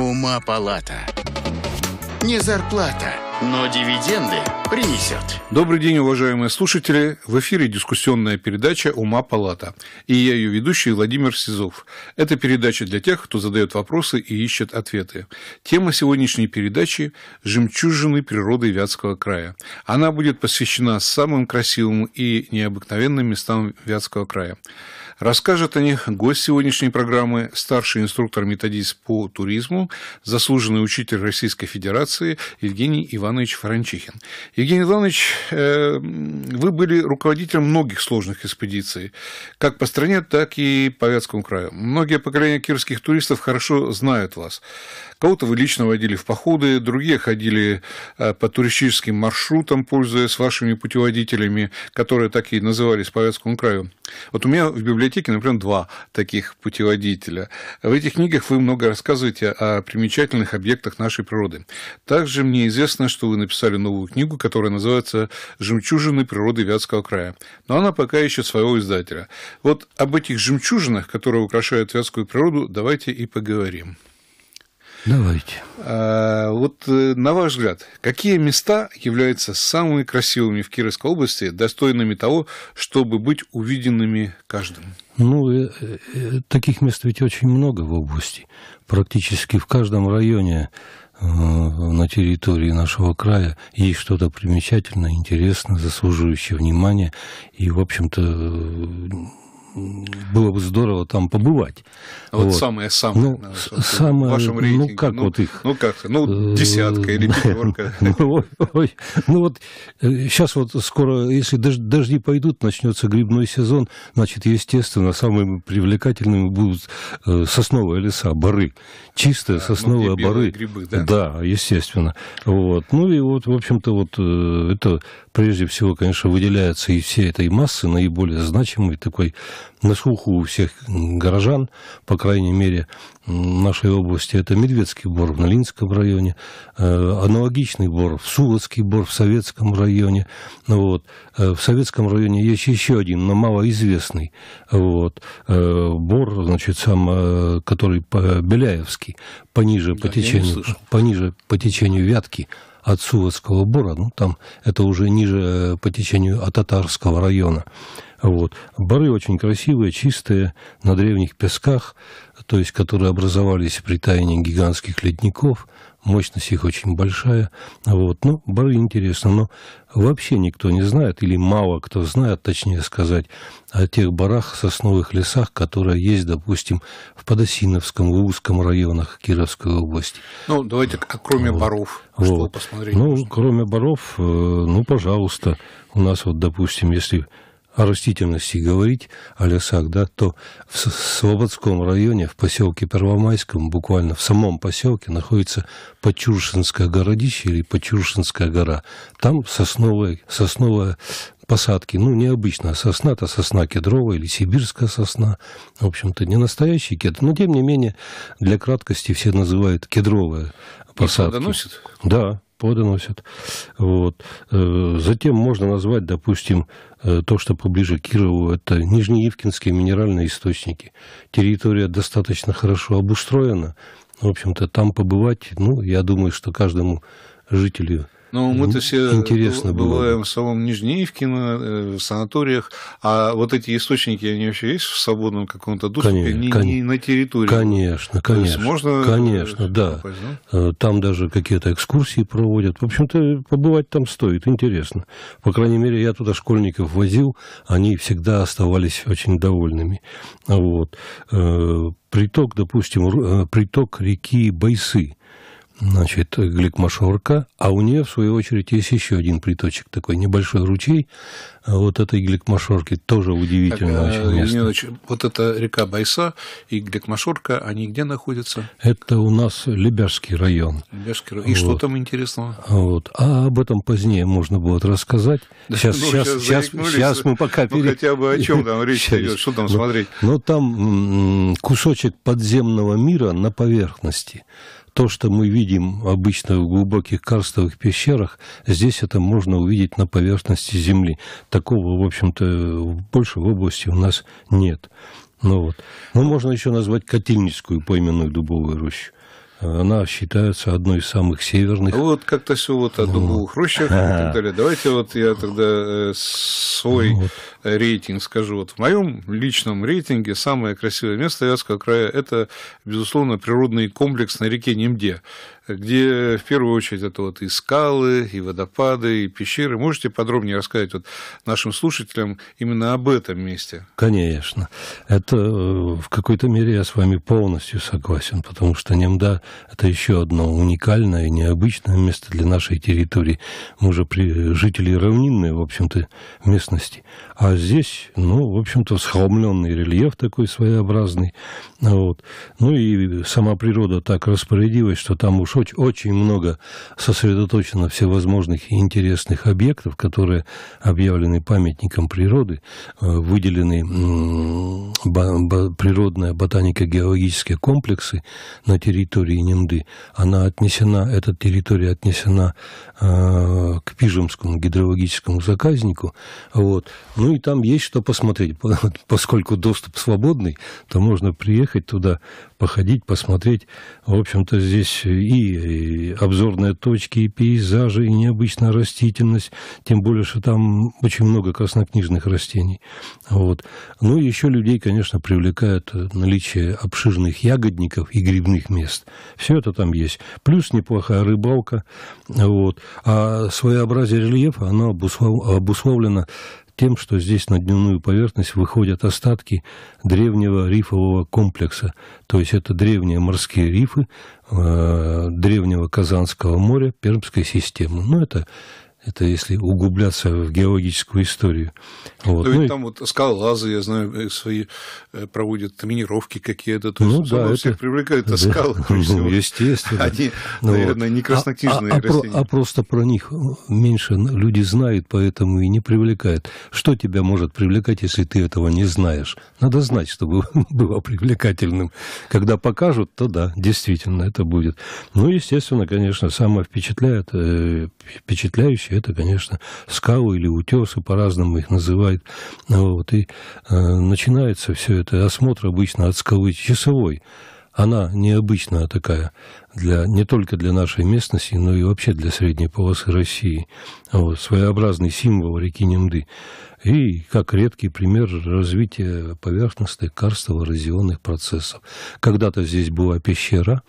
Ума палата. Не зарплата, но дивиденды принесет. Добрый день, уважаемые слушатели. В эфире дискуссионная передача «Ума палата». И я ее ведущий Владимир Сизов. Это передача для тех, кто задает вопросы и ищет ответы. Тема сегодняшней передачи – «Жемчужины природы Вятского края». Она будет посвящена самым красивым и необыкновенным местам Вятского края. Расскажет о них гость сегодняшней программы, старший инструктор-методист по туризму, заслуженный учитель Российской Федерации Евгений Иванович Франчихин. Евгений Иванович, э, вы были руководителем многих сложных экспедиций, как по стране, так и по Вятскому краю. Многие поколения кирских туристов хорошо знают вас. Кого-то вы лично водили в походы, другие ходили э, по туристическим маршрутам, пользуясь вашими путеводителями, которые так и назывались по Вятскому краю. Вот у меня в библиотеке, например, два таких путеводителя. В этих книгах вы много рассказываете о примечательных объектах нашей природы. Также мне известно, что вы написали новую книгу, которая называется «Жемчужины природы Вятского края». Но она пока еще своего издателя. Вот об этих жемчужинах, которые украшают Вятскую природу, давайте и поговорим. Давайте. А, вот э, на ваш взгляд, какие места являются самыми красивыми в Кировской области, достойными того, чтобы быть увиденными каждым? Ну, э, э, таких мест ведь очень много в области. Практически в каждом районе на территории нашего края есть что-то примечательное, интересное, заслуживающее внимания. И, в общем-то, было бы здорово там побывать. А вот самое-самое. Ну, самое, самое, ну, вашем ну, рейтинге. Ну, как ну, вот их? Ну, как? Ну, э, десятка или пятерка. Ну, ну вот сейчас э, вот скоро, если дожди пойдут, начнется грибной сезон, значит, естественно, самыми привлекательными будут э, сосновые леса, бары. Чистые сосновые бары. грибы, да? Да, естественно. Вот. Ну, и вот, в общем-то, вот это прежде всего, конечно, выделяется из всей этой массы наиболее значимый такой на слуху у всех горожан, по крайней мере, нашей области, это Медведский бор в Налинском районе, э, аналогичный бор в Сулотский бор в Советском районе. Вот. Э, в Советском районе есть еще один, но малоизвестный вот. Э, бор, значит, сам, который Беляевский, пониже да, по течению, пониже по течению Вятки, от Суводского бора, ну, там это уже ниже э, по течению от Татарского района. Вот. боры очень красивые, чистые, на древних песках, то есть которые образовались при таянии гигантских ледников мощность их очень большая. Вот. Ну, бары интересно, но вообще никто не знает, или мало кто знает, точнее сказать, о тех барах, в сосновых лесах, которые есть, допустим, в Подосиновском, в Узком районах Кировской области. Ну, давайте, а кроме вот. баров, вот. что посмотреть? Ну, можно? кроме баров, э, ну, пожалуйста, у нас вот, допустим, если о растительности говорить, о лесах, да, то в Слободском районе, в поселке Первомайском, буквально в самом поселке, находится Почуршинское городище или Почуршинская гора. Там сосновые, сосновые посадки, ну, необычная сосна-то сосна кедровая или сибирская сосна, в общем-то, не настоящий кедр, но, тем не менее, для краткости все называют кедровая посадки. И плодоносит? Да, подносят Вот. Э, затем можно назвать, допустим, э, то, что поближе к Кирову, это Нижнеевкинские минеральные источники. Территория достаточно хорошо обустроена. В общем-то, там побывать, ну, я думаю, что каждому жителю но ну, мы-то все Интересно бываем было. в самом Нижнеевкино, э, в санаториях, а вот эти источники, они вообще есть в свободном каком-то доступе, конечно, не, конечно, не на территории? Конечно, конечно. можно э, конечно, да. да? Э, там даже какие-то экскурсии проводят. В общем-то, побывать там стоит, интересно. По крайней мере, я туда школьников возил, они всегда оставались очень довольными. Вот. Приток, допустим, приток реки Байсы – значит, гликмашорка, а у нее, в свою очередь, есть еще один приточек, такой небольшой ручей вот этой гликмашорки, тоже удивительно так, э, очень место. вот эта река Байса и гликмашорка, они где находятся? Это у нас Лебяжский район. Лебяжский район. И вот. что там интересного? Вот. А об этом позднее можно будет рассказать. Да, сейчас, ну, сейчас, сейчас, сейчас мы пока... Ну, пере... хотя бы о чем там речь идет, что там смотреть? Ну, там кусочек подземного мира на поверхности то, что мы видим обычно в глубоких карстовых пещерах, здесь это можно увидеть на поверхности Земли. Такого, в общем-то, больше в области у нас нет. Ну вот. Ну, можно еще назвать Котельницкую пойменную дубовую рощу она считается одной из самых северных. Вот как-то все вот о дубовых ну, и так далее. Давайте вот я тогда э, свой вот. рейтинг скажу. Вот в моем личном рейтинге самое красивое место Вятского края – это, безусловно, природный комплекс на реке Немде где э, в первую очередь это вот и скалы, и водопады, и пещеры. Можете подробнее рассказать вот нашим слушателям именно об этом месте? Конечно. Это э, в какой-то мере я с вами полностью согласен, потому что Немда – это еще одно уникальное и необычное место для нашей территории. Мы же при, жители равнинной, в общем-то, местности. А здесь, ну, в общем-то, схолмленный рельеф такой своеобразный. Вот. Ну и сама природа так распорядилась, что там уж очень, очень много сосредоточено всевозможных интересных объектов, которые объявлены памятником природы, э, выделены природная ботанико-геологические комплексы на территории Немды. Она отнесена, эта территория отнесена э, к Пижемскому гидрологическому заказнику. Вот. Ну, ну и там есть что посмотреть. Поскольку доступ свободный, то можно приехать туда, походить, посмотреть. В общем-то, здесь и, обзорные точки, и пейзажи, и необычная растительность. Тем более, что там очень много краснокнижных растений. Вот. Ну и еще людей, конечно, привлекает э, наличие обширных ягодников и грибных мест. Все это там есть. Плюс неплохая рыбалка. Вот. А своеобразие рельефа, оно обусловлено тем, что здесь на дневную поверхность выходят остатки древнего рифового комплекса. То есть это древние морские рифы э, древнего Казанского моря Пермской системы. Ну, это это если углубляться в геологическую историю. Вот. Но ведь ну, ну там вот скалазы я знаю, э, свои э, проводят тренировки какие-то. То ну, есть, да, это... всех привлекает да, скалы. Ну, естественно. Они, ну, наверное, не краснокнижные а, а, а растения. а просто про них меньше люди знают, поэтому и не привлекают. Что тебя может привлекать, если ты этого не знаешь? Надо знать, чтобы было привлекательным. Когда покажут, то да, действительно, это будет. Ну, естественно, конечно, самое впечатляет, э, впечатляющее это, конечно, скалы или утесы, по-разному их называют. Ну вот, и э, начинается все это, осмотр обычно от скалы часовой. Она необычная а такая, для, не только для нашей местности, но и вообще для средней полосы России. Вот, своеобразный символ реки Немды. И как редкий пример развития поверхностных карстово-эрозионных процессов. Когда-то здесь была пещера,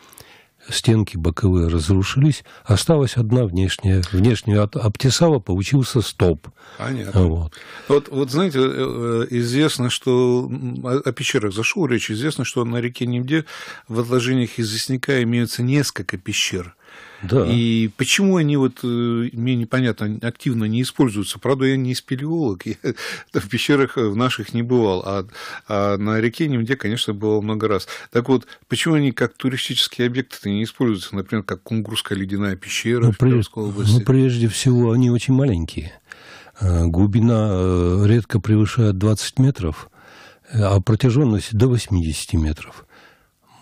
стенки боковые разрушились, осталась одна внешняя. Внешнюю от, обтесала, получился стоп. Понятно. Вот. Вот, вот знаете, э, э, известно, что... О пещерах зашел речь. Известно, что на реке Немде в отложениях известняка имеются несколько пещер. Да. И почему они вот, э, мне непонятно, активно не используются. Правда, я не спелеолог, я в пещерах э, в наших не бывал, а, а на реке Немде, конечно, было много раз. Так вот, почему они как туристические объекты не используются, например, как Кунгурская ледяная пещера ну, в прежде, ну, области? Ну, прежде всего, они очень маленькие. Э, глубина редко превышает 20 метров, а протяженность до 80 метров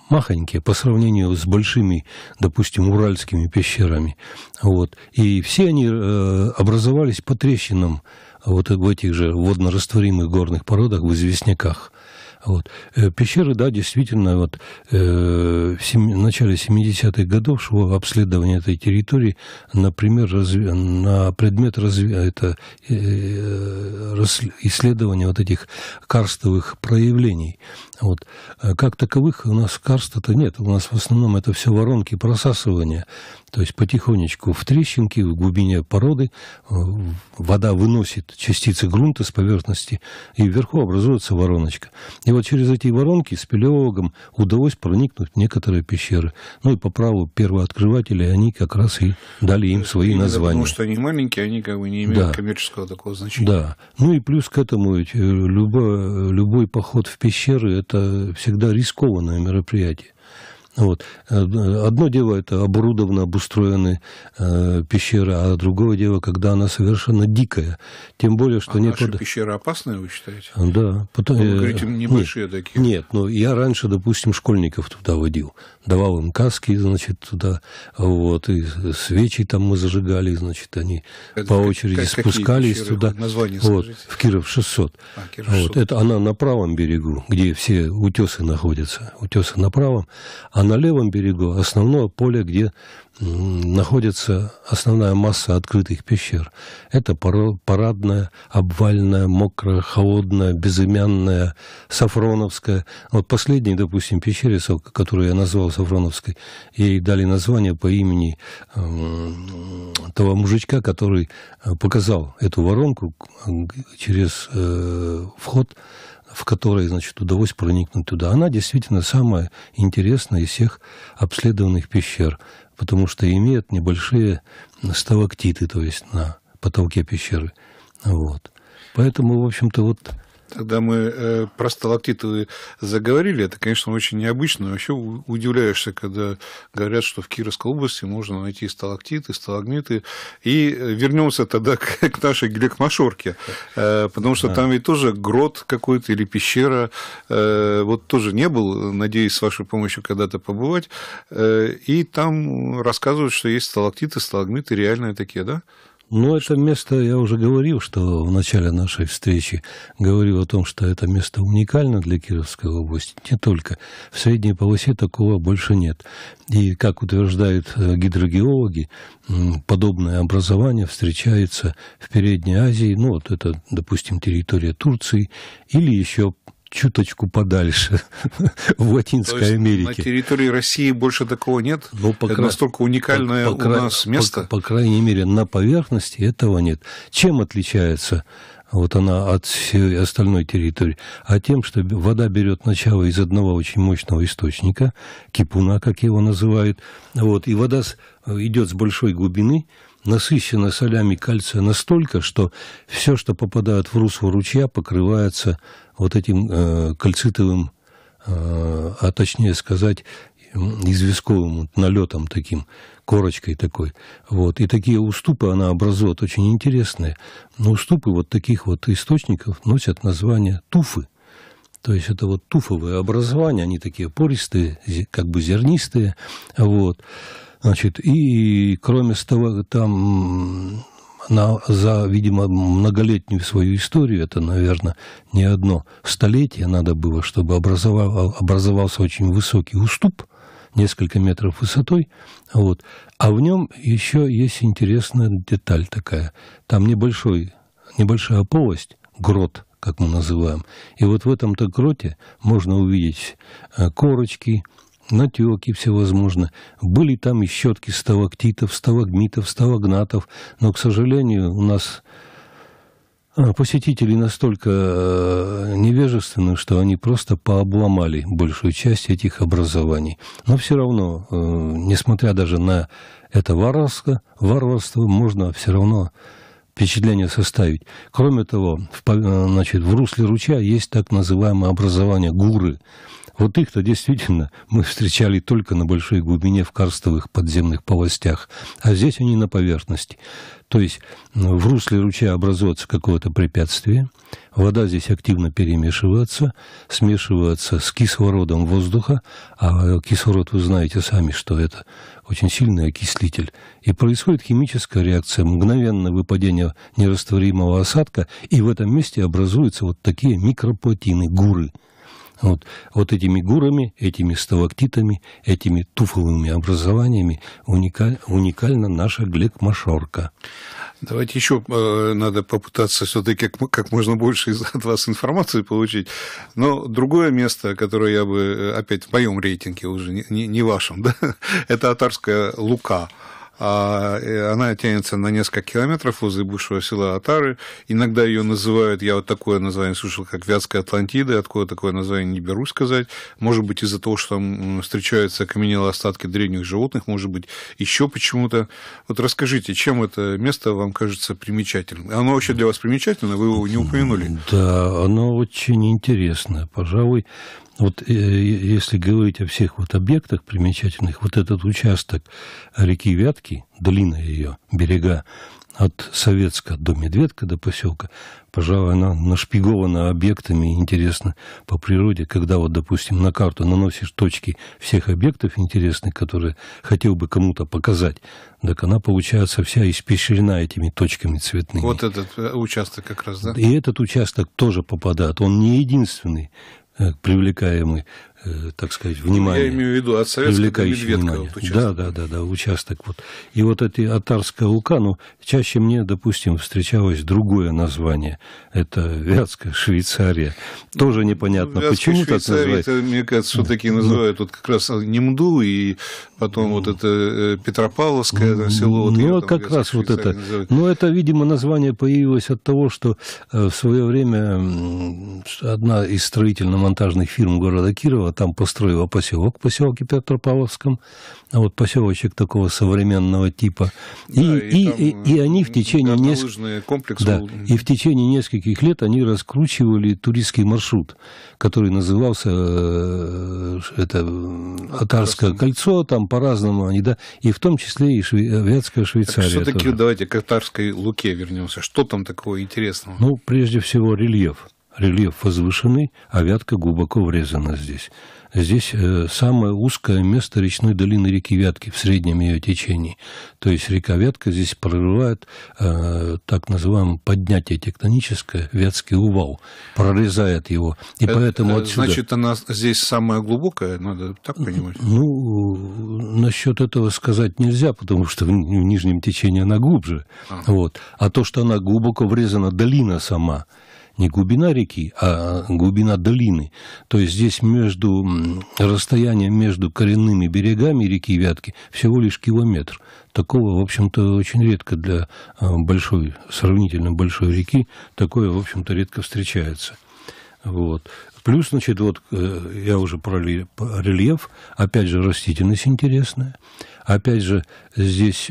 махонькие по сравнению с большими, допустим, уральскими пещерами. Вот. И все они э, образовались по трещинам вот в этих же воднорастворимых горных породах, в известняках. Вот. Э, пещеры, да, действительно, вот, э, в, семи, в начале 70-х годов шло обследование этой территории, например, разве, на предмет разве, это, э, э рас, исследования вот этих карстовых проявлений. Вот. Э, как таковых у нас карста-то нет. У нас в основном это все воронки просасывания. То есть потихонечку в трещинки в глубине породы э, вода выносит частицы грунта с поверхности, и вверху образуется вороночка. И вот через эти воронки с спелеологам удалось проникнуть в некоторые пещеры. Ну и по праву первооткрыватели они как раз и дали им свои Именно названия. Потому что они маленькие, они как бы не имеют да. коммерческого такого значения. Да. Ну и плюс к этому э, любой, любой поход в пещеры – это всегда рискованное мероприятие. Вот. Э, одно дело это оборудованно обустроенная э, пещеры, а другое дело, когда она совершенно дикая. Тем более, что а некуда... Наши пещеры опасные, вы считаете? А, да. Потом... Вы э, говорите, э, небольшие нет, такие. Нет, но я раньше, допустим, школьников туда водил. Давал им каски, значит, туда. Вот, и свечи там мы зажигали, значит, они это по очереди как, спускались пещеры? туда. Название вот, в Киров 600. А, Киров 600. Вот, это она на правом берегу, где все утесы находятся. Утесы на правом. А на левом берегу основное поле, где находится основная масса открытых пещер. Это парадная, обвальная, мокрая, холодная, безымянная, Сафроновская. Вот последняя, допустим, пещера, которую я назвал Сафроновской, ей дали название по имени эм, того мужичка, который э, показал эту воронку э, через э, вход в которой, значит, удалось проникнуть туда. Она действительно самая интересная из всех обследованных пещер, потому что имеет небольшие сталактиты, то есть на потолке пещеры. Вот. Поэтому, в общем-то, вот когда мы э, про сталактиты заговорили, это, конечно, очень необычно. Вообще удивляешься, когда говорят, что в Кировской области можно найти сталактиты, сталагмиты. И вернемся тогда к, к нашей глекмашорке, э, потому что да. там ведь тоже грот какой-то или пещера. Э, вот тоже не был, надеюсь, с вашей помощью когда-то побывать. Э, и там рассказывают, что есть сталактиты, сталагмиты, реальные такие, да? Ну, это место, я уже говорил, что в начале нашей встречи говорил о том, что это место уникально для Кировской области, не только. В средней полосе такого больше нет. И, как утверждают э, гидрогеологи, подобное образование встречается в Передней Азии, ну, вот это, допустим, территория Турции, или еще чуточку подальше, в Латинской Америке. На территории России больше такого нет? Ну, по это кра... настолько уникальное по, по, у нас место? По, по крайней мере, на поверхности этого нет. Чем отличается вот она от всей остальной территории, а тем, что вода берет начало из одного очень мощного источника, кипуна, как его называют, вот, и вода идет с большой глубины, насыщена солями кальция настолько, что все, что попадает в русло ручья, покрывается вот этим э, кальцитовым, э, а точнее сказать, известковым налетом таким, корочкой такой. Вот. И такие уступы она образует очень интересные. Но уступы вот таких вот источников носят название туфы. То есть это вот туфовые образования, они такие пористые, как бы зернистые. Вот. Значит, и кроме того, там на за, видимо, многолетнюю свою историю, это, наверное, не одно столетие надо было, чтобы образовал, образовался очень высокий уступ, несколько метров высотой, вот. А в нем еще есть интересная деталь такая. Там небольшой, небольшая полость, грот, как мы называем. И вот в этом-то гроте можно увидеть э, корочки, натеки всевозможные. Были там и щетки ставактитов, сталагмитов сталагнатов, но, к сожалению, у нас э, посетители настолько э, невежественны, что они просто пообломали большую часть этих образований. Но все равно, э, несмотря даже на это варварство, варварство можно все равно впечатление составить. Кроме того, в, значит, в русле ручья есть так называемое образование гуры – вот их-то действительно мы встречали только на большой глубине в карстовых подземных полостях, а здесь они на поверхности. То есть в русле ручья образуется какое-то препятствие, вода здесь активно перемешивается, смешивается с кислородом воздуха, а э, кислород вы знаете сами, что это очень сильный окислитель, и происходит химическая реакция, мгновенное выпадение нерастворимого осадка, и в этом месте образуются вот такие микроплотины, гуры – вот, вот этими гурами, этими сталактитами, этими туфовыми образованиями уникаль, уникальна наша глекмашорка. Давайте еще э, надо попытаться все-таки как, как можно больше из, от вас информации получить. Но другое место, которое я бы э, опять в моем рейтинге уже, не, не, не вашем, да, это Атарская Лука а э, она тянется на несколько километров возле бывшего села Атары. Иногда ее называют, я вот такое название слышал, как Вятская Атлантида, откуда такое название не берусь сказать. Может быть, из-за того, что там встречаются окаменелые остатки древних животных, может быть, еще почему-то. Вот расскажите, чем это место вам кажется примечательным? Оно вообще для вас примечательно? Вы его не упомянули. Да, оно очень интересно. Пожалуй, вот э, если говорить о всех вот объектах примечательных, вот этот участок реки Вятки, долина ее, берега от Советска до Медведка, до поселка, пожалуй, она нашпигована объектами, интересно, по природе, когда вот, допустим, на карту наносишь точки всех объектов интересных, которые хотел бы кому-то показать, так она получается вся испещрена этими точками цветными. Вот этот э, участок как раз, да? И этот участок тоже попадает, он не единственный. Э, привлекаемый Э, так сказать, ну, внимание. Я имею в виду от Советского до внимание. Вот да, да, да, да, участок. Вот. И вот эта Атарская лука, ну, чаще мне, допустим, встречалось другое название. Это Вятская Швейцария. Тоже ну, непонятно, Вятская почему так называют. Это, мне кажется, все-таки называют вот как раз Немду и потом вот это э, Петропавловское там, село. Вот ну, а как раз вот это. Называют. Но ну, это, видимо, название появилось от того, что э, в свое время одна из строительно-монтажных фирм города Кирова там построила поселок, поселке Петропавловском, вот поселочек такого современного типа. И, да, и, и, и, и они в течение нескольких комплекс да, был... и в течение нескольких лет они раскручивали туристский маршрут, который назывался э, это э, Атарское кольцо, там по-разному они да, и в том числе и шве... Э, Вятская Швейцария. Все-таки давайте к Атарской Луке вернемся. Что там такого интересного? Ну, прежде всего рельеф рельеф возвышенный, а вятка глубоко врезана здесь. Здесь э, самое узкое место речной долины реки Вятки в среднем ее течении. То есть река Вятка здесь прорывает э, так называемое поднятие тектоническое, Вятский увал, прорезает его. И это, поэтому э, отсюда... Значит, она здесь самая глубокая, надо так понимать? Ну, насчет этого сказать нельзя, потому что в, в нижнем течении она глубже. А. Вот. а то, что она глубоко врезана, долина сама, не глубина реки, а глубина долины. То есть здесь между расстояние между коренными берегами реки Вятки всего лишь километр. Такого, в общем-то, очень редко для а, большой, сравнительно большой реки, такое, в общем-то, редко встречается. Вот. Плюс, значит, вот э, я уже про рельеф, опять же, растительность интересная. Опять же, здесь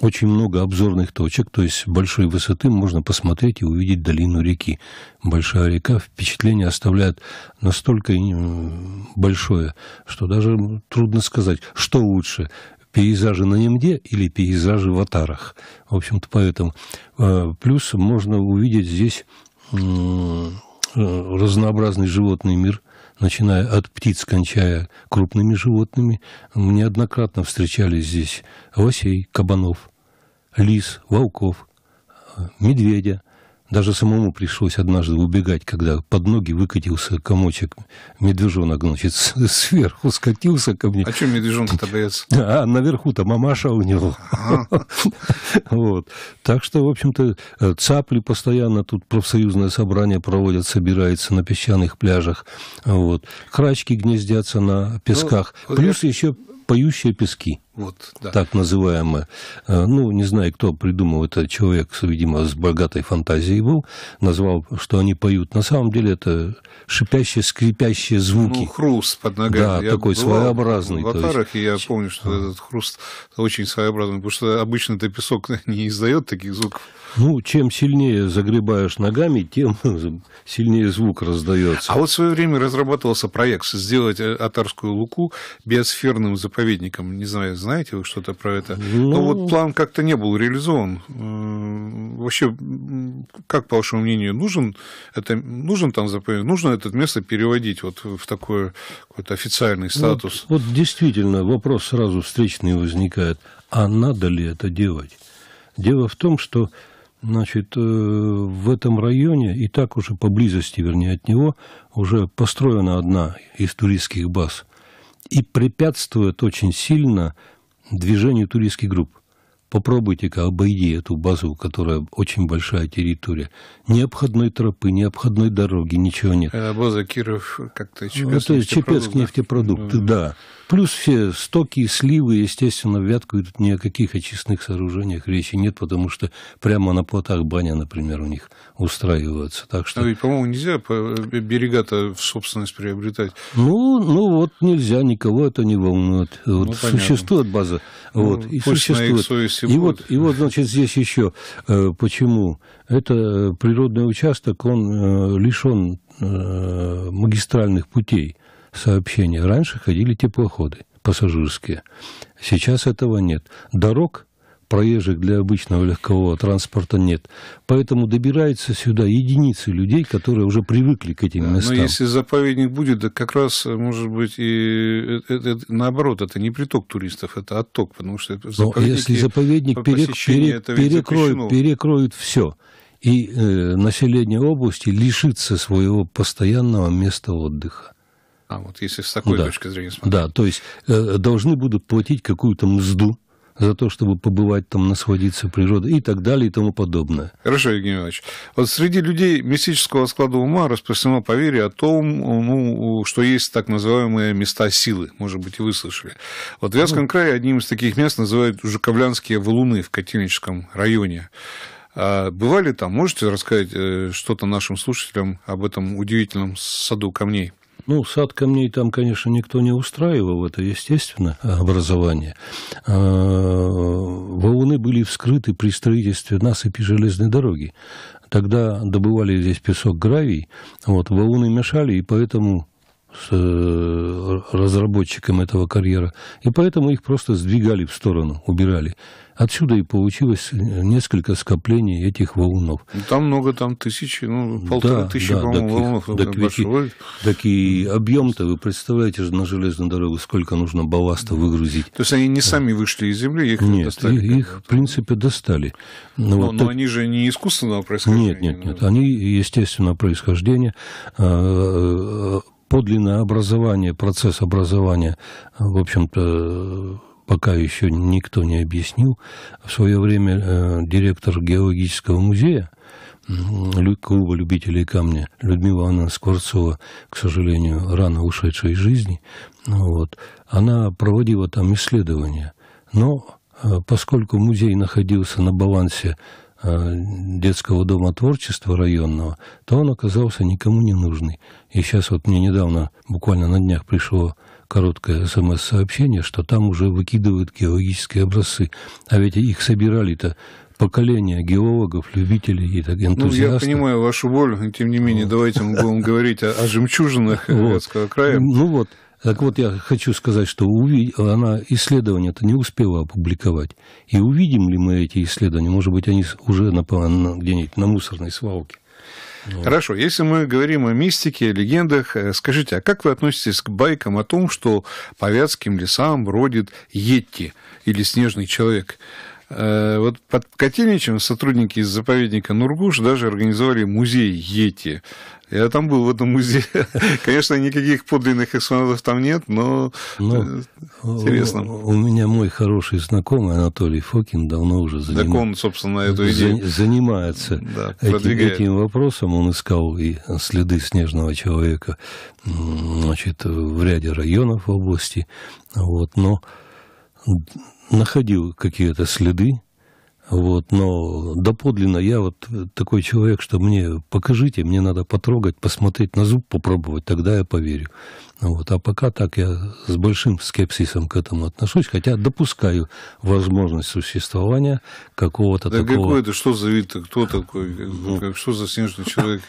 очень много обзорных точек, то есть большой высоты можно посмотреть и увидеть долину реки. Большая река впечатление оставляет настолько большое, что даже трудно сказать, что лучше, пейзажи на Немде или пейзажи в Атарах. В общем-то, поэтому. Э, плюс можно увидеть здесь э, разнообразный животный мир – начиная от птиц, кончая крупными животными. Мы неоднократно встречались здесь лосей, кабанов, лис, волков, медведя, даже самому пришлось однажды убегать, когда под ноги выкатился комочек. Медвежонок, значит, сверху скатился ко мне. А что медвежонок то боится? А, наверху-то мамаша у него. Вот. Так что, в общем-то, цапли постоянно тут профсоюзное собрание проводят, собирается на песчаных пляжах. Вот. Крачки гнездятся на песках. Ну, Плюс еще поющие пески. Вот, да. Так называемое. Э, ну, не знаю, кто придумал это, человек, видимо, с богатой фантазией был, назвал, что они поют. На самом деле это шипящие, скрипящие звуки. Ну, хруст под ногами. Да, я такой своеобразный. В аватарах, и я помню, что этот хруст очень своеобразный, потому что обычно этот песок не издает таких звуков. Ну, чем сильнее загребаешь ногами, тем сильнее звук раздается. А вот в свое время разрабатывался проект сделать атарскую луку биосферным заповедником заповедникам. Не знаю, знаете вы что-то про это. Ну... Но вот план как-то не был реализован. Э, вообще, как, по вашему мнению, нужен, это, нужен там заповедник? Нужно это место переводить вот в такой какой-то официальный статус? Вот, вот действительно, вопрос сразу встречный возникает. А надо ли это делать? Дело в том, что Значит, э, в этом районе и так уже поблизости, вернее, от него уже построена одна из туристских баз и препятствует очень сильно движению туристских групп. Попробуйте-ка обойди эту базу, которая очень большая территория. Ни обходной тропы, ни обходной дороги, ничего нет. Это база Киров как-то ЧПС. Ну, это ЧПС нефтепродукт, да. Ну, да. Плюс все стоки, сливы, естественно, в вятку идут ни о каких очистных сооружениях речи нет, потому что прямо на плотах баня, например, у них устраиваются. Так что... А ведь, по-моему, нельзя э, берега-то в собственность приобретать. Ну, ну вот нельзя, никого это не волнует. Ну, вот ну, существует база. Ну, вот, и существует. и, будет. вот, и вот, значит, здесь еще э, почему. Это э, природный участок, он лишен магистральных путей сообщения. Раньше ходили теплоходы пассажирские. Сейчас этого нет. Дорог проезжих для обычного легкового транспорта нет. Поэтому добираются сюда единицы людей, которые уже привыкли к этим да, местам. Но если заповедник будет, да как раз, может быть, и это, это, наоборот, это не приток туристов, это отток, потому что но ну, если заповедник перек, перек, перекроет, перекроет все, и э, население области лишится своего постоянного места отдыха. А вот если с такой ну да. точки зрения смотреть. Да, то есть э, должны будут платить какую-то мзду за то, чтобы побывать там, насладиться природой и так далее и тому подобное. Хорошо, Евгений Иванович. Вот среди людей мистического склада ума распространено поверье о том, ну, что есть так называемые места силы. Может быть, и вы слышали. Вот в Вятском ну... крае одним из таких мест называют Жуковлянские валуны в Котельническом районе. А бывали там? Можете рассказать э, что-то нашим слушателям об этом удивительном саду камней? Ну, сад камней там, конечно, никто не устраивал, это естественно а, образование. А, валуны были вскрыты при строительстве насыпи железной дороги. Тогда добывали здесь песок гравий, вот, валуны мешали, и поэтому с э, разработчиком этого карьера. И поэтому их просто сдвигали в сторону, убирали. Отсюда и получилось несколько скоплений этих валунов. Ну, там много, там тысячи, ну, полторы да, тысячи, да, по-моему, валунов. Так, ведь, так и объем-то, вы представляете же на железную дорогу, сколько нужно балласта выгрузить. То есть они не сами вышли из земли, их нет, достали? Нет, их, в принципе, достали. Но, ну, но, вот но так... они же не искусственного происхождения? Нет, нет, нет, ну. они естественного происхождения а, а, подлинное образование, процесс образования, в общем-то, пока еще никто не объяснил. В свое время э, директор геологического музея клуба любителей камня Людмила Анна Скворцова, к сожалению, рано ушедшая из жизни, ну вот, она проводила там исследования. Но э, поскольку музей находился на балансе э, детского дома творчества районного, то он оказался никому не нужный. И сейчас вот мне недавно, буквально на днях, пришло короткое смс-сообщение, что там уже выкидывают геологические образцы. А ведь их собирали-то поколение геологов, любителей и так энтузиастов. Ну, я понимаю вашу боль, но тем не менее, вот. давайте мы будем говорить о, о жемчужинах Вятского края. Ну, ну вот, так вот, я хочу сказать, что она исследования-то не успела опубликовать. И увидим ли мы эти исследования? Может быть, они уже где-нибудь на мусорной свалке. Хорошо, если мы говорим о мистике, о легендах, э, скажите, а как вы относитесь к байкам о том, что по вятским лесам бродит Йетти или снежный человек? Э, вот под Котельничем сотрудники из заповедника Нургуш даже организовали музей Йети. Я там был в этом музее. Конечно, никаких подлинных экспонатов там нет, но, но ну, э, интересно. У, у меня мой хороший знакомый Анатолий Фокин давно уже занимается. Так он, собственно, эту идею... Занимается да, этим, этим вопросом. Он искал и следы снежного человека значит, в ряде районов области. Вот, но находил какие-то следы, вот, но доподлинно я вот такой человек, что мне покажите, мне надо потрогать, посмотреть на зуб, попробовать, тогда я поверю. Вот. А пока так я с большим скепсисом к этому отношусь, хотя допускаю возможность существования какого-то да такого... Да какой это, что за вид-то, кто такой, ну, как, что за снежный человек?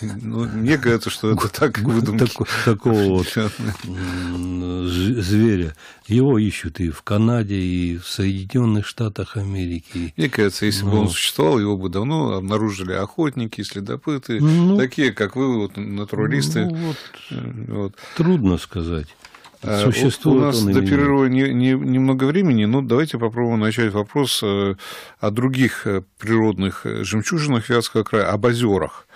Ну, мне кажется, что это так выдумки. Такого вот зверя. Его ищут и в Канаде, и в Соединенных Штатах Америки. Мне кажется, если бы он существовал, его бы давно обнаружили охотники, следопыты, ну. такие, как вы, вот, натуралисты. Ну, вот. Э, Трудно сказать. А, Существует У нас до перерыва не, не, немного времени, но давайте попробуем начать вопрос э, о других э, природных э, жемчужинах Вятского края, об озерах.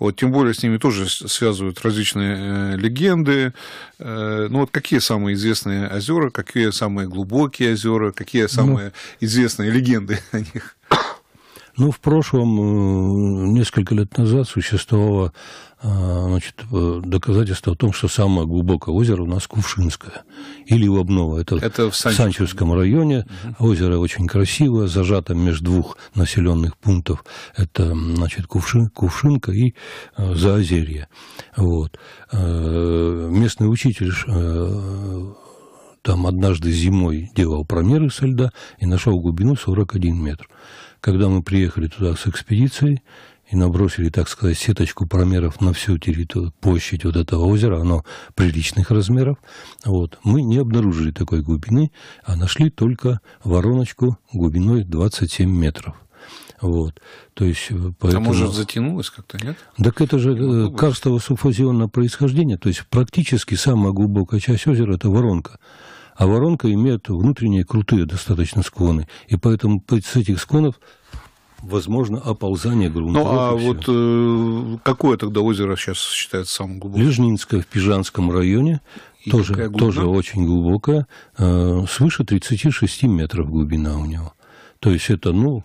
Вот, тем более с ними тоже связывают различные легенды. Ну вот какие самые известные озера, какие самые глубокие озера, какие ну. самые ну, известные легенды о них? Ну, в прошлом, э, несколько лет назад, существовало э, значит, э, доказательство о том, что самое глубокое озеро у нас Кувшинское или Лобново. Это, Это в Санчевском, районе. Угу. Озеро очень красивое, зажато между двух населенных пунктов. Это значит, Кувшин, Кувшинка и Заозерье. Вот. Э, местный учитель там однажды зимой делал промеры со льда и нашел глубину 41 метр. Когда мы приехали туда с экспедицией и набросили, так сказать, сеточку промеров на всю территорию, площадь вот этого озера, оно приличных размеров, вот, мы не обнаружили такой глубины, а нашли только вороночку глубиной 27 метров. Вот. То есть, э, поэтому... А может, затянулось как-то, нет? Так это же э, карстово-сульфазионное происхождение, то есть практически самая глубокая часть озера – это воронка. А воронка имеет внутренние крутые достаточно склоны. И поэтому с этих склонов возможно оползание грунта. Ну, а вот э, какое тогда озеро сейчас считается самым глубоким? Лежнинское в Пижанском районе. И тоже, тоже очень глубокое. Э, свыше 36 метров глубина у него. То есть это, ну,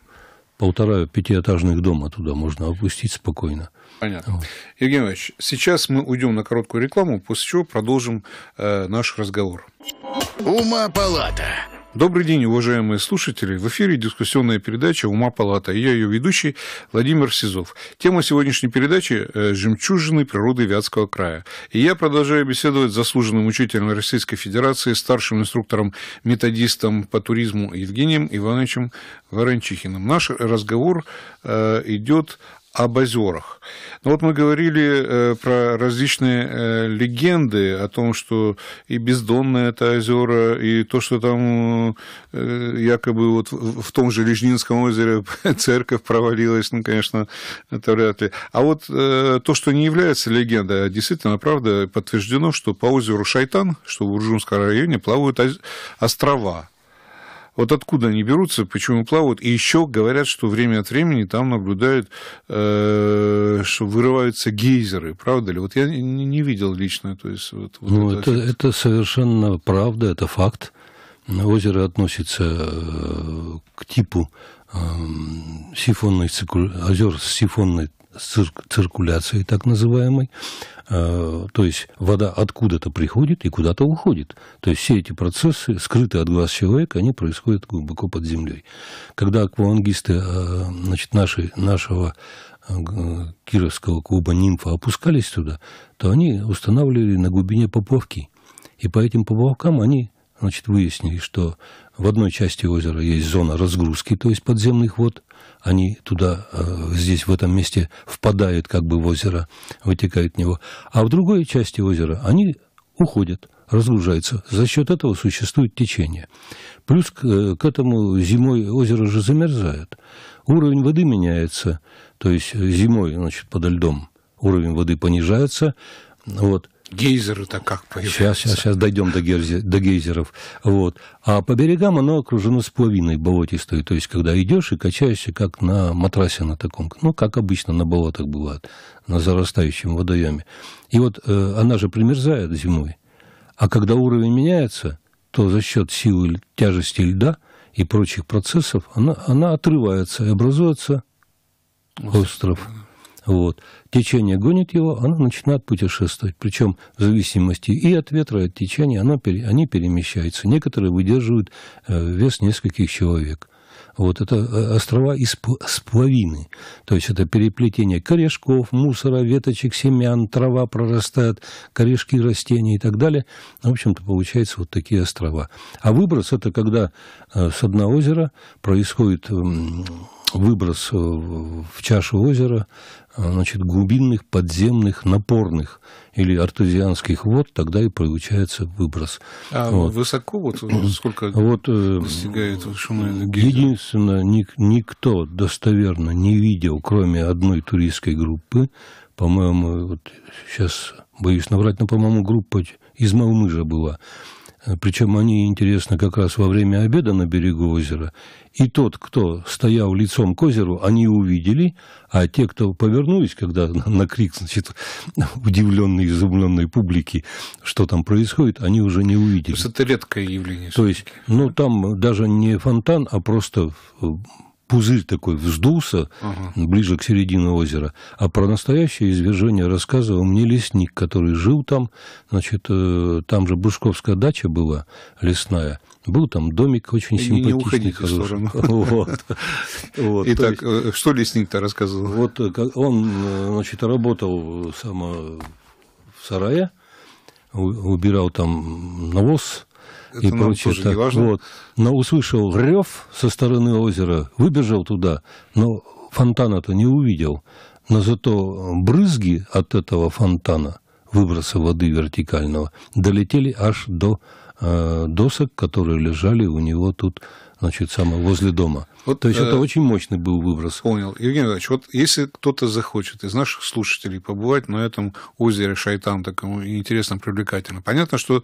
полтора пятиэтажных дома туда можно опустить спокойно. Понятно. Вот. Евгений Иванович, сейчас мы уйдем на короткую рекламу, после чего продолжим э, наш разговор. Ума палата. Добрый день, уважаемые слушатели. В эфире дискуссионная передача «Ума палата». я ее ведущий Владимир Сизов. Тема сегодняшней передачи э, – «Жемчужины природы Вятского края». И я продолжаю беседовать с заслуженным учителем Российской Федерации, старшим инструктором-методистом по туризму Евгением Ивановичем Ворончихиным. Наш разговор э, идет об озерах. Ну, вот мы говорили э, про различные э, легенды о том, что и бездонные это озера, и то, что там э, якобы вот в, в том же Лежнинском озере церковь провалилась, ну, конечно, это вряд ли. А вот э, то, что не является легендой, а действительно, правда, подтверждено, что по озеру Шайтан, что в Уржумском районе, плавают острова вот откуда они берутся, почему плавают. И еще говорят, что время от времени там наблюдают, э, что вырываются гейзеры. Правда ли? Вот я не, не видел лично. То есть, вот, вот ну, это, это совершенно правда, это факт. Озеро относится э, к типу эм, сифонной цирку... озер с сифонной циркуляцией так называемой. Э, то есть вода откуда-то приходит и куда-то уходит. То есть все эти процессы, скрытые от глаз человека, они происходят глубоко под землей. Когда аквалангисты э, значит, наши, нашего э, кировского клуба «Нимфа» опускались туда, то они устанавливали на глубине поповки И по этим поповкам они значит, выяснили, что в одной части озера есть зона разгрузки, то есть подземных вод. Они туда, э, здесь, в этом месте впадают как бы в озеро, вытекают в него. А в другой части озера они уходят, разгружаются. За счет этого существует течение. Плюс к, э, к этому зимой озеро же замерзает. Уровень воды меняется. То есть зимой, значит, подо льдом уровень воды понижается. Вот. Гейзеры-то как появляются? Сейчас, сейчас, сейчас дойдем до, гейзер, до гейзеров. Вот. А по берегам оно окружено сплавиной болотистой. То есть, когда идешь и качаешься, как на матрасе на таком. Ну, как обычно на болотах бывает, на зарастающем водоеме. И вот э, она же примерзает зимой. А когда уровень меняется, то за счет силы тяжести льда и прочих процессов она, она отрывается и образуется остров. Вот. Течение гонит его, она начинает путешествовать. Причем в зависимости и от ветра, и от течения она, они перемещаются. Некоторые выдерживают э, вес нескольких человек. Вот это э, острова из сплавины. То есть это переплетение корешков, мусора, веточек, семян, трава прорастает, корешки растений и так далее. В общем-то, получается вот такие острова. А выброс – это когда э, с одного озера происходит выброс э, в чашу озера э, значит, глубинных, подземных, напорных или артезианских вод, тогда и получается выброс. А вот. высоко вот сколько вот, э, достигает вышины Гейзера? Единственное, ник- никто достоверно не видел, кроме одной туристской группы, по-моему, вот сейчас боюсь наврать, но, по-моему, группа из Малмыжа была, причем они интересно, как раз во время обеда на берегу озера. И тот, кто стоял лицом к озеру, они увидели, а те, кто повернулись, когда на, на крик, значит, удивленной, изумленной публики, что там происходит, они уже не увидели. То есть это редкое явление. То есть, ну, там даже не фонтан, а просто пузырь такой вздулся угу. ближе к середине озера. А про настоящее извержение рассказывал мне лесник, который жил там. Значит, э, там же Бушковская дача была лесная. Был там домик очень симпатичный. Не уходите в Вот. вот. Итак, есть, э, что лесник-то рассказывал? Вот э, он, значит, работал само в сарае, убирал там навоз, и нам прочее. Тоже так, не важно. Вот. Но услышал рев со стороны озера, выбежал туда, но фонтана-то не увидел. Но зато брызги от этого фонтана, выброса воды вертикального, долетели аж до э, досок, которые лежали у него тут значит, самого возле дома. Вот, То есть э, это очень мощный был выброс. Понял. Евгений Иванович, вот если кто-то захочет из наших слушателей побывать на этом озере Шайтан, таком интересном, привлекательном, понятно, что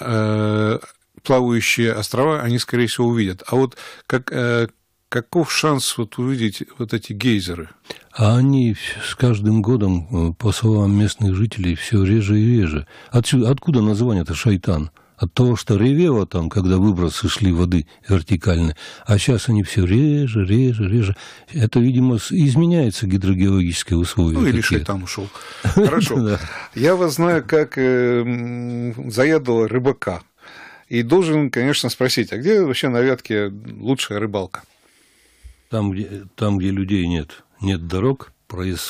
э, плавающие острова они, скорее всего, увидят. А вот как, э, каков шанс вот увидеть вот эти гейзеры? А они с каждым годом, э, по словам местных жителей, все реже и реже. Отсюда, откуда название-то «Шайтан»? от того, что ревело там, когда выбросы шли воды вертикально, а сейчас они все реже, реже, реже. Это, видимо, изменяется гидрогеологические условия. Ну, или там ушел. Хорошо. Я вас знаю, как э, заядлого рыбака. И должен, конечно, спросить, а где вообще на Вятке лучшая рыбалка? Там, где, там, где людей нет. Нет дорог, проезд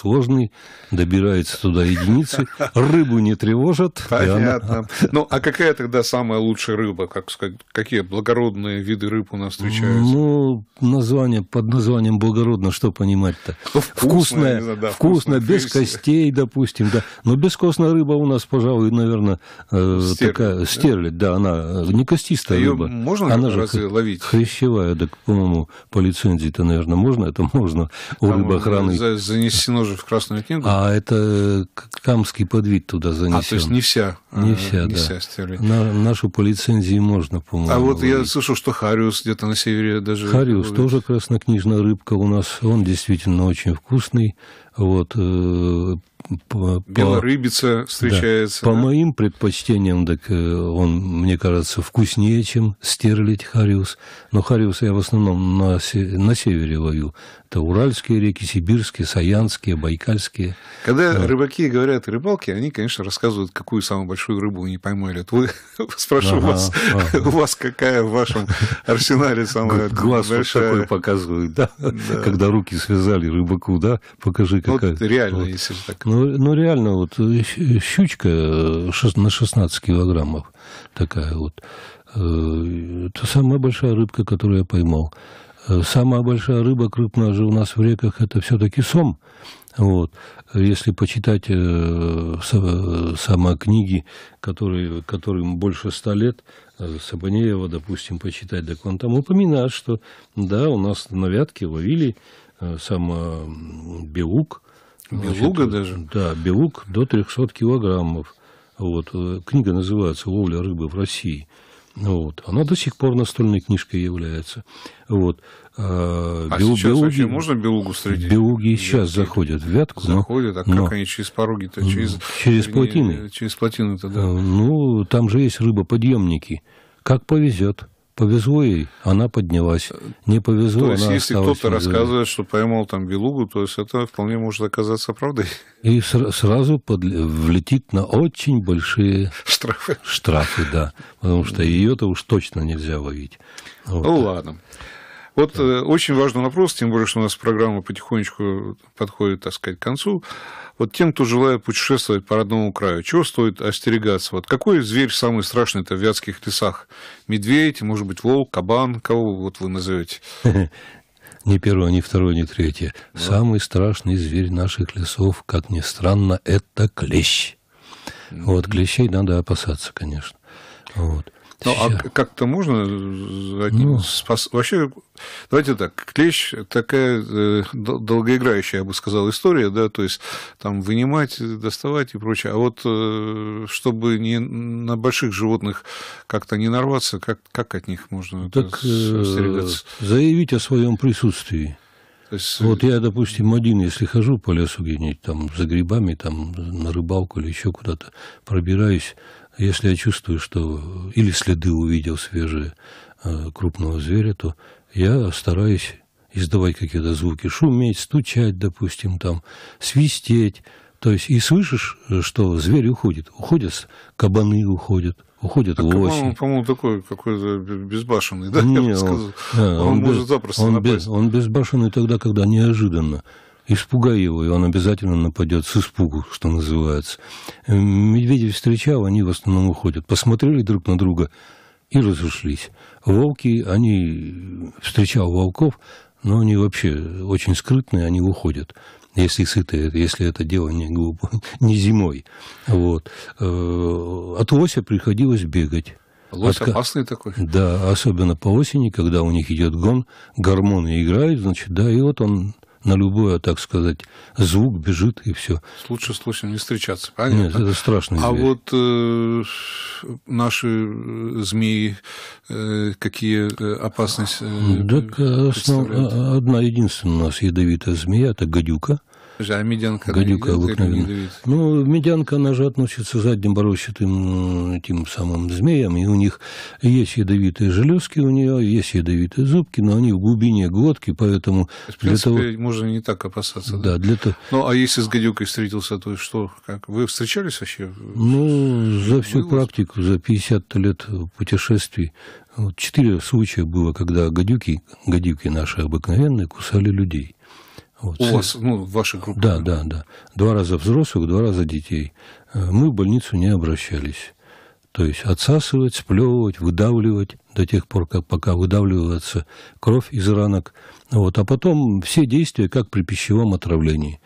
добирается туда единицы, рыбу не тревожат. Понятно. Она... Ну, а какая тогда самая лучшая рыба? Как, какие благородные виды рыб у нас встречаются? Ну, название, под названием благородно, что понимать-то? вкусная, ну, вкусная, да, вкусно, без костей, допустим, да. Но бескостная рыба у нас, пожалуй, наверное, э, стерлядь, такая, да? стерлядь, да, она э, не костистая Её рыба. можно она же разве ловить? хрящевая, да по лицензии-то, наверное, можно, это можно у рыбоохраны. Э, за, за занесено же в Красную книгу? А это э, Камский подвид туда занесен. А, то есть не вся? А, не вся, не да. Вся На, нашу по лицензии можно, по-моему. А вот ловить. я слышал, что Хариус где-то на севере даже... Хариус ловит. тоже краснокнижная рыбка у нас. Он действительно очень вкусный. Вот, э, по, Белорыбица встречается. Да, да. По моим предпочтениям, так э, он, мне кажется, вкуснее, чем стерлить хариус. Но хариус я в основном на, на севере ловил. Это уральские реки, сибирские, саянские, байкальские. Когда да. рыбаки говорят о они, конечно, рассказывают, какую самую большую рыбу они поймали. Вот вы, спрошу ага, вас, ага. у вас какая в вашем арсенале самая Глаз большая? Глаз такой показывают, да? да? Когда руки связали рыбаку, да? Покажи, ну, какая. Вот реально, вот. если так. Ну, ну реально, вот э, э, щучка э, на 16 килограммов такая вот. Это самая большая рыбка, которую я поймал. Самая большая рыба крупная же у нас в реках это все-таки сом. Вот. Если почитать э, сама книги, которые, которым больше ста лет, Сабанеева, допустим, почитать, так он там упоминает, что да, у нас на Вятке ловили э, сам э, Белуга Значит, даже? Да, белуг до 300 килограммов. Вот, э, книга называется «Ловля рыбы в России». Вот. Она до сих пор настольной книжкой является. Вот. А, а бел, сейчас белуги, вообще можно белугу встретить? Белуги и сейчас Вятки. заходят в вятку. Заходят, а но, как они через пороги-то? Через, через плотины. Через плотины-то, да. А, ну, там же есть рыбоподъемники. Как повезет. Повезло ей, она поднялась. Не повезло, То есть, она если кто-то рассказывает, что поймал там белугу, то есть это вполне может оказаться правдой. И сра- сразу под... влетит на очень большие штрафы. Штрафы, да. Потому что ее-то уж точно нельзя ловить. Вот. Ну ладно. Вот да. Э, очень важный вопрос, тем более, что у нас программа потихонечку подходит, так сказать, к концу. Вот тем, кто желает путешествовать по родному краю, чего стоит остерегаться? Вот какой зверь самый страшный-то в вятских лесах? Медведь, может быть, волк, кабан? Кого вот вы назовете? Ни первое, ни второе, ни третье. Самый страшный зверь наших лесов, как ни странно, это клещ. Вот клещей надо опасаться, конечно. Вот. Ну, а как-то можно ну. спас... Вообще, давайте так, клещ такая э, долгоиграющая, я бы сказал, история, да, то есть там вынимать, доставать и прочее. А вот э, чтобы не на больших животных как-то не нарваться, как, как от них можно так, э, Заявить о своем присутствии. есть... Вот я, допустим, один, если хожу по лесу где-нибудь, там, за грибами, там, на рыбалку или еще куда-то, пробираюсь, если я чувствую, что или следы увидел свежие э, крупного зверя, то я стараюсь издавать какие-то звуки, шуметь, стучать, допустим, там, свистеть. То есть и слышишь, что зверь уходит. Уходят кабаны, уходят, уходят а лоси. по-моему, такой какой-то безбашенный, да? Не, я бы сказал. Да, он, он, без, запросто он, напасть. без, он безбашенный тогда, когда неожиданно. Испугай его, и он обязательно нападет с испугу, что называется. Э, Медведев встречал, они в основном уходят. Посмотрели друг на друга и разошлись. Волки, они... Встречал волков, но они вообще очень скрытные, они уходят если сытые, если это дело не глупо, не зимой. Вот. Э, от лося приходилось бегать. Лось От... опасный такой. Да, особенно по осени, когда у них идет гон, гормоны играют, значит, да, и вот он на любое, а так сказать, звук бежит и все. Лучше с лосем не встречаться, понятно? Нет, это страшно. А вот э, наши э, змеи э, какие опасности э, э Так а основ... А, одна единственная у нас ядовитая змея – это гадюка – а гадюка обыкновенная. Ну, медянка, она же относится задним борощатым э, тем самым змеям, и у них есть ядовитые железки у нее, есть ядовитые зубки, но они в глубине глотки, поэтому... В принципе, для того... можно не так опасаться. Да, да для того... Ну, а если с гадюкой встретился, то что, как? Вы встречались вообще? Ну, за всю Было? практику, за 50 лет путешествий вот четыре случая было, когда гадюки, гадюки наши обыкновенные, кусали людей. Вот. У вас, ну, в вашей группе? Да, да, да. Два раза взрослых, два раза детей. Мы в больницу не обращались. То есть отсасывать, сплевывать, выдавливать до тех пор, как, пока выдавливается кровь из ранок. Вот. А потом все действия, как при пищевом отравлении.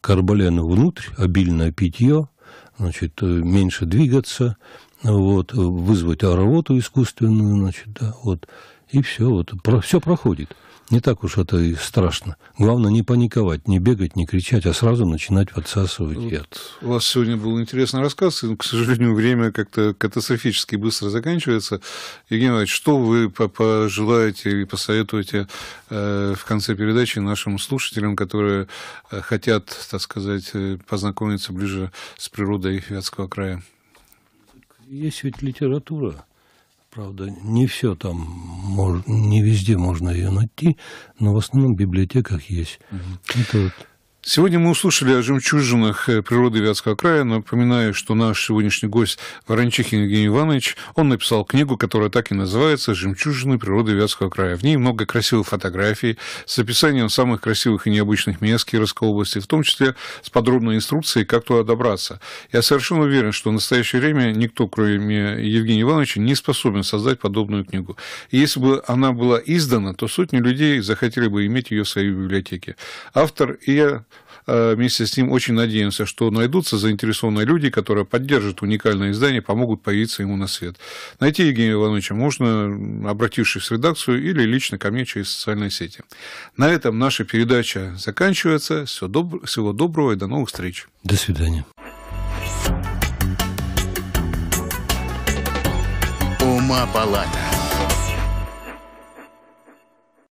Карбалена внутрь, обильное питье, значит, э, меньше двигаться, вот, э, вызвать рвоту искусственную, значит, да, вот, и все, вот, про, все проходит не так уж это и страшно. Главное не паниковать, не бегать, не кричать, а сразу начинать подсасывать вот У вас сегодня был интересный рассказ, и к сожалению, время как-то катастрофически быстро заканчивается. Евгений Иванович, что вы пожелаете и посоветуете э, в конце передачи нашим слушателям, которые э, хотят, так сказать, э, познакомиться ближе с природой Вятского края? Есть ведь литература Правда, не все там, мож, не везде можно ее найти, но в основном в библиотеках есть. Угу. Это вот Сегодня мы услышали о жемчужинах э, природы Вятского края. Напоминаю, что наш сегодняшний гость Ворончихин Евгений Иванович, он написал книгу, которая так и называется «Жемчужины природы Вятского края». В ней много красивых фотографий с описанием самых красивых и необычных мест Кировской области, в том числе с подробной инструкцией, как туда добраться. Я совершенно уверен, что в настоящее время никто, кроме Евгения Ивановича, не способен создать подобную книгу. И если бы она была издана, то сотни людей захотели бы иметь ее в своей библиотеке. Автор и я Э, вместе с ним очень надеемся, что найдутся заинтересованные люди, которые поддержат уникальное издание, помогут появиться ему на свет. Найти Евгения Ивановича можно, обратившись в редакцию или лично ко мне через социальные сети. На этом наша передача заканчивается. Всего, доб... Всего доброго и до новых встреч. До свидания. Ума палата.